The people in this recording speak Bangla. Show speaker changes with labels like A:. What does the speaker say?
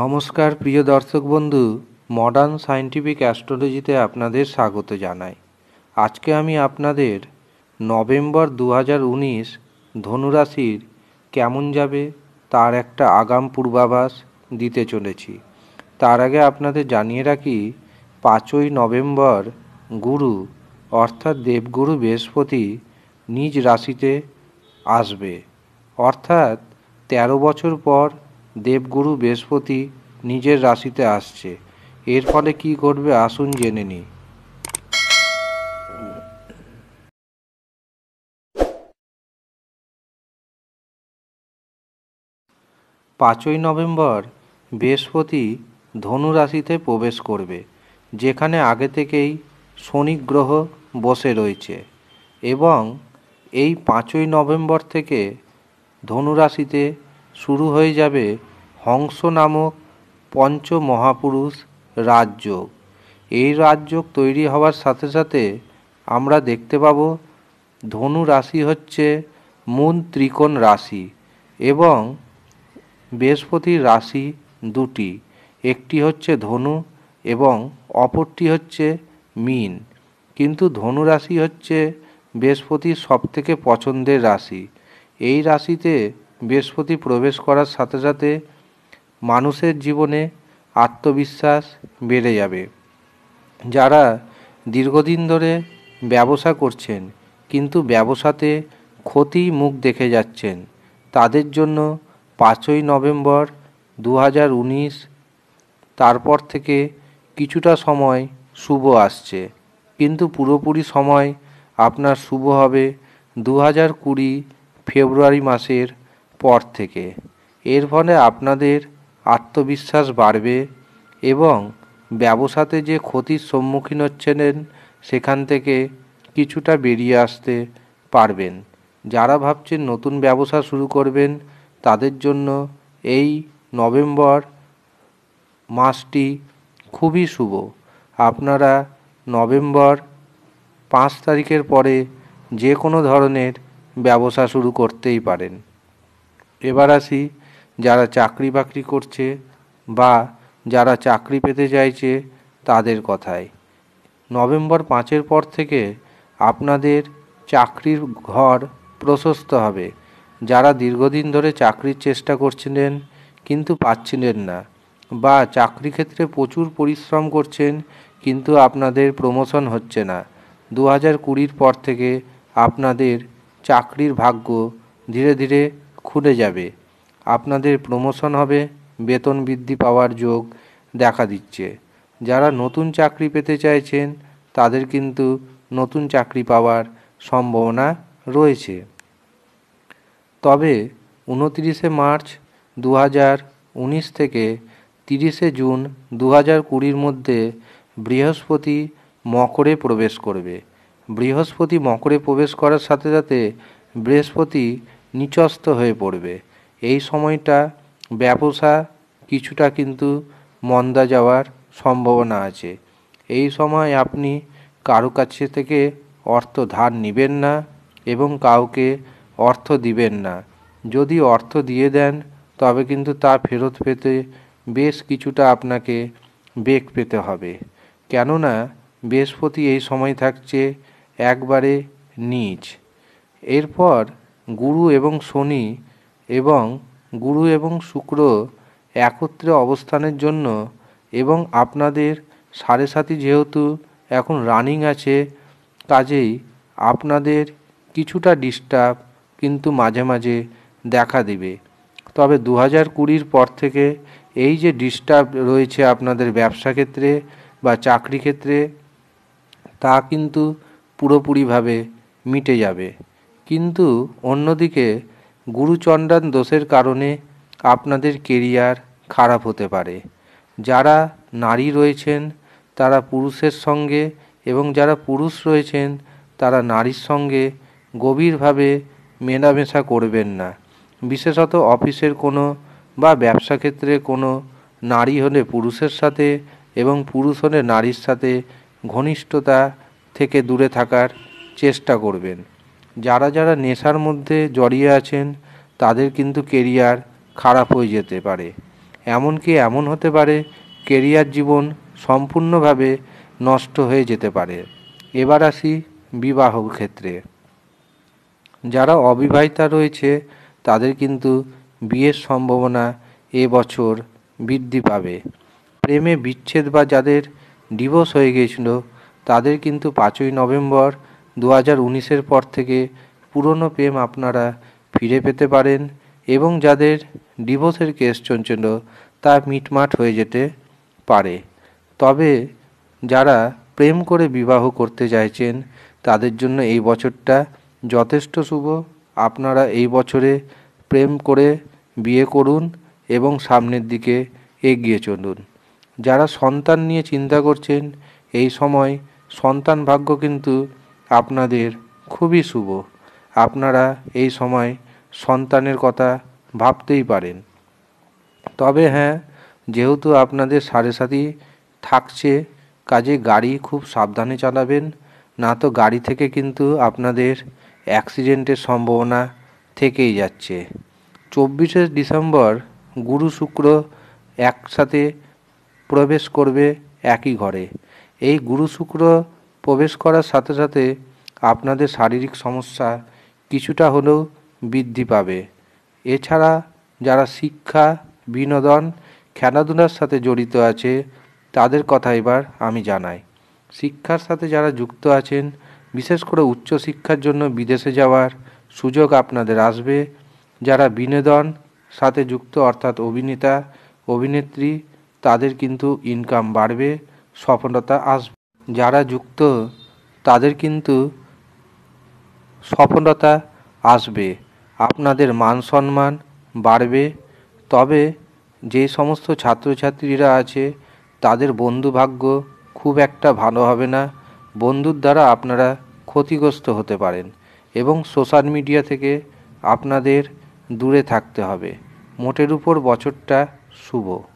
A: নমস্কার প্রিয় দর্শক বন্ধু মডার্ন সায়েন্টিফিক অ্যাস্ট্রোলজিতে আপনাদের স্বাগত জানাই আজকে আমি আপনাদের নভেম্বর দু হাজার উনিশ ধনুরাশির কেমন যাবে তার একটা আগাম পূর্বাভাস দিতে চলেছি তার আগে আপনাদের জানিয়ে রাখি পাঁচই নভেম্বর গুরু অর্থাৎ দেবগুরু বৃহস্পতি নিজ রাশিতে আসবে অর্থাৎ তেরো বছর পর দেবগুরু বৃহস্পতি নিজের রাশিতে আসছে এর ফলে কি ঘটবে আসুন জেনে নিই পাঁচই নভেম্বর বৃহস্পতি ধনু রাশিতে প্রবেশ করবে যেখানে আগে থেকেই শনি গ্রহ বসে রয়েছে এবং এই পাঁচই নভেম্বর থেকে ধনুরাশিতে শুরু হয়ে যাবে হংস নামক পঞ্চমহাপুরুষ রাজযোগ এই রাজযোগ তৈরি হওয়ার সাথে সাথে আমরা দেখতে পাব ধনু রাশি হচ্ছে মূল ত্রিকোণ রাশি এবং বৃহস্পতির রাশি দুটি একটি হচ্ছে ধনু এবং অপরটি হচ্ছে মিন কিন্তু ধনু রাশি হচ্ছে বৃহস্পতির সবথেকে পছন্দের রাশি এই রাশিতে বৃহস্পতি প্রবেশ করার সাথে সাথে মানুষের জীবনে আত্মবিশ্বাস বেড়ে যাবে যারা দীর্ঘদিন ধরে ব্যবসা করছেন কিন্তু ব্যবসাতে ক্ষতি মুখ দেখে যাচ্ছেন তাদের জন্য পাঁচই নভেম্বর দু তারপর থেকে কিছুটা সময় শুভ আসছে কিন্তু পুরোপুরি সময় আপনার শুভ হবে দু হাজার কুড়ি ফেব্রুয়ারি মাসের পর থেকে এর ফলে আপনাদের আত্মবিশ্বাস বাড়বে এবং ব্যবসাতে যে ক্ষতির সম্মুখীন হচ্ছেন সেখান থেকে কিছুটা বেরিয়ে আসতে পারবেন যারা ভাবছেন নতুন ব্যবসা শুরু করবেন তাদের জন্য এই নভেম্বর মাসটি খুবই শুভ আপনারা নভেম্বর পাঁচ তারিখের পরে যে কোনো ধরনের ব্যবসা শুরু করতেই পারেন এবার আসি যারা চাকরি বাকরি করছে বা যারা চাকরি পেতে চাইছে তাদের কথায় নভেম্বর পাঁচের পর থেকে আপনাদের চাকরির ঘর প্রশস্ত হবে যারা দীর্ঘদিন ধরে চাকরির চেষ্টা করছিলেন কিন্তু পাচ্ছিলেন না বা চাকরি ক্ষেত্রে প্রচুর পরিশ্রম করছেন কিন্তু আপনাদের প্রমোশন হচ্ছে না দু হাজার কুড়ির পর থেকে আপনাদের চাকরির ভাগ্য ধীরে ধীরে খুলে যাবে আপনাদের প্রমোশন হবে বেতন বৃদ্ধি পাওয়ার যোগ দেখা দিচ্ছে যারা নতুন চাকরি পেতে চাইছেন তাদের কিন্তু নতুন চাকরি পাওয়ার সম্ভাবনা রয়েছে তবে উনত্রিশে মার্চ দু থেকে তিরিশে জুন দু হাজার কুড়ির মধ্যে বৃহস্পতি মকরে প্রবেশ করবে বৃহস্পতি মকরে প্রবেশ করার সাথে সাথে বৃহস্পতি নিচস্ত হয়ে পড়বে এই সময়টা ব্যবসা কিছুটা কিন্তু মন্দা যাওয়ার সম্ভাবনা আছে এই সময় আপনি কারো কাছে থেকে অর্থ ধার নেবেন না এবং কাউকে অর্থ দিবেন না যদি অর্থ দিয়ে দেন তবে কিন্তু তা ফেরত পেতে বেশ কিছুটা আপনাকে বেগ পেতে হবে কেননা বৃহস্পতি এই সময় থাকছে একবারে নিচ এরপর গুরু এবং শনি এবং গুরু এবং শুক্র একত্রে অবস্থানের জন্য এবং আপনাদের সাড়ে সাথী যেহেতু এখন রানিং আছে কাজেই আপনাদের কিছুটা ডিস্টার্ব কিন্তু মাঝে মাঝে দেখা দেবে তবে দু হাজার কুড়ির পর থেকে এই যে ডিস্টার্ব রয়েছে আপনাদের ব্যবসা ক্ষেত্রে বা চাকরি ক্ষেত্রে তা কিন্তু পুরোপুরিভাবে মিটে যাবে কিন্তু অন্যদিকে গুরুচণ্ডান দোষের কারণে আপনাদের কেরিয়ার খারাপ হতে পারে যারা নারী রয়েছেন তারা পুরুষের সঙ্গে এবং যারা পুরুষ রয়েছেন তারা নারীর সঙ্গে গভীরভাবে মেলামেশা করবেন না বিশেষত অফিসের কোনো বা ব্যবসা ক্ষেত্রে কোনো নারী হলে পুরুষের সাথে এবং পুরুষ হলে নারীর সাথে ঘনিষ্ঠতা থেকে দূরে থাকার চেষ্টা করবেন যারা যারা নেশার মধ্যে জড়িয়ে আছেন তাদের কিন্তু কেরিয়ার খারাপ হয়ে যেতে পারে এমনকি এমন হতে পারে কেরিয়ার জীবন সম্পূর্ণভাবে নষ্ট হয়ে যেতে পারে এবার আসি বিবাহ ক্ষেত্রে যারা অবিবাহিতা রয়েছে তাদের কিন্তু বিয়ের সম্ভাবনা এবছর বৃদ্ধি পাবে প্রেমে বিচ্ছেদ বা যাদের ডিভোর্স হয়ে গিয়েছিল তাদের কিন্তু পাঁচই নভেম্বর দু হাজার উনিশের পর থেকে পুরনো প্রেম আপনারা ফিরে পেতে পারেন এবং যাদের ডিভোর্সের কেস চলছিল তা মিটমাট হয়ে যেতে পারে তবে যারা প্রেম করে বিবাহ করতে চাইছেন তাদের জন্য এই বছরটা যথেষ্ট শুভ আপনারা এই বছরে প্রেম করে বিয়ে করুন এবং সামনের দিকে এগিয়ে চলুন যারা সন্তান নিয়ে চিন্তা করছেন এই সময় সন্তান ভাগ্য কিন্তু আপনাদের খুবই শুভ আপনারা এই সময় সন্তানের কথা ভাবতেই পারেন তবে হ্যাঁ যেহেতু আপনাদের সাড়ে সাথে থাকছে কাজে গাড়ি খুব সাবধানে চালাবেন না তো গাড়ি থেকে কিন্তু আপনাদের অ্যাক্সিডেন্টের সম্ভাবনা থেকেই যাচ্ছে চব্বিশে ডিসেম্বর গুরু শুক্র একসাথে প্রবেশ করবে একই ঘরে এই গুরু শুক্র প্রবেশ করার সাথে সাথে আপনাদের শারীরিক সমস্যা কিছুটা হলেও বৃদ্ধি পাবে এছাড়া যারা শিক্ষা বিনোদন খেলাধুলার সাথে জড়িত আছে তাদের কথা এবার আমি জানাই শিক্ষার সাথে যারা যুক্ত আছেন বিশেষ করে উচ্চশিক্ষার জন্য বিদেশে যাওয়ার সুযোগ আপনাদের আসবে যারা বিনোদন সাথে যুক্ত অর্থাৎ অভিনেতা অভিনেত্রী তাদের কিন্তু ইনকাম বাড়বে সফলতা আসবে যারা যুক্ত তাদের কিন্তু সফলতা আসবে আপনাদের মান সম্মান বাড়বে তবে যে সমস্ত ছাত্রছাত্রীরা আছে তাদের বন্ধু ভাগ্য খুব একটা ভালো হবে না বন্ধুর দ্বারা আপনারা ক্ষতিগ্রস্ত হতে পারেন এবং সোশ্যাল মিডিয়া থেকে আপনাদের দূরে থাকতে হবে মোটের উপর বছরটা শুভ